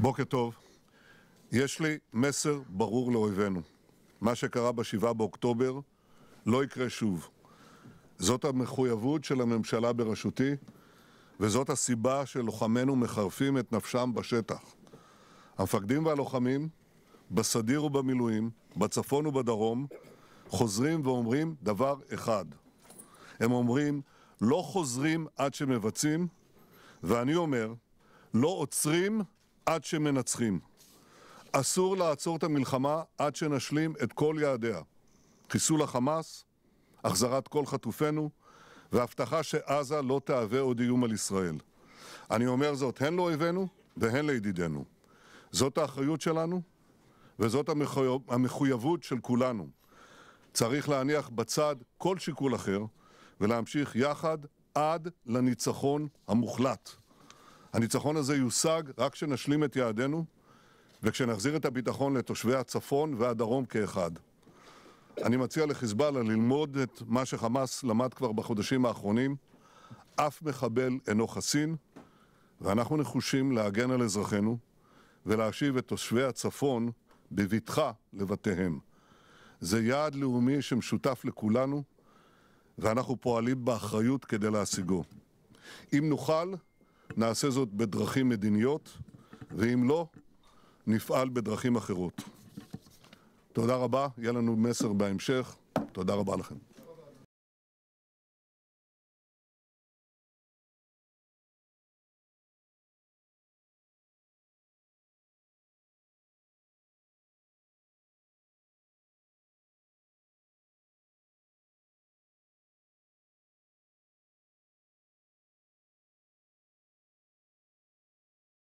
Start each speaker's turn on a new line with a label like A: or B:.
A: בוקר טוב. יש לי מסר ברור לאויבינו. מה שקרה ב-7 באוקטובר לא יקרה שוב. זאת המחויבות של הממשלה בראשותי, וזאת הסיבה שלוחמינו מחרפים את נפשם בשטח. המפקדים והלוחמים, בסדיר ובמילואים, בצפון ובדרום, חוזרים ואומרים דבר אחד. הם אומרים, לא חוזרים עד שמבצעים, ואני אומר, לא עוצרים עד שמנצחים. אסור לעצור את המלחמה עד שנשלים את כל יעדיה. חיסול החמאס, החזרת כל חטופינו, והבטחה שעזה לא תהווה עוד איום על ישראל. אני אומר זאת הן לאויבינו והן לידידינו. זאת האחריות שלנו וזאת המחויבות של כולנו. צריך להניח בצד כל שיקול אחר ולהמשיך יחד עד לניצחון המוחלט. הניצחון הזה יושג רק כשנשלים את יעדינו וכשנחזיר את הביטחון לתושבי הצפון והדרום כאחד. אני מציע לחיזבאללה ללמוד את מה שחמאס למד כבר בחודשים האחרונים. אף מחבל אינו חסין, ואנחנו נחושים להגן על אזרחינו ולהשיב את תושבי הצפון בבטחה לבתיהם. זה יעד לאומי שמשותף לכולנו, ואנחנו פועלים באחריות כדי להשיגו. אם נוכל, נעשה זאת בדרכים מדיניות, ואם לא, נפעל בדרכים אחרות. תודה רבה, יהיה לנו מסר בהמשך. תודה רבה לכם.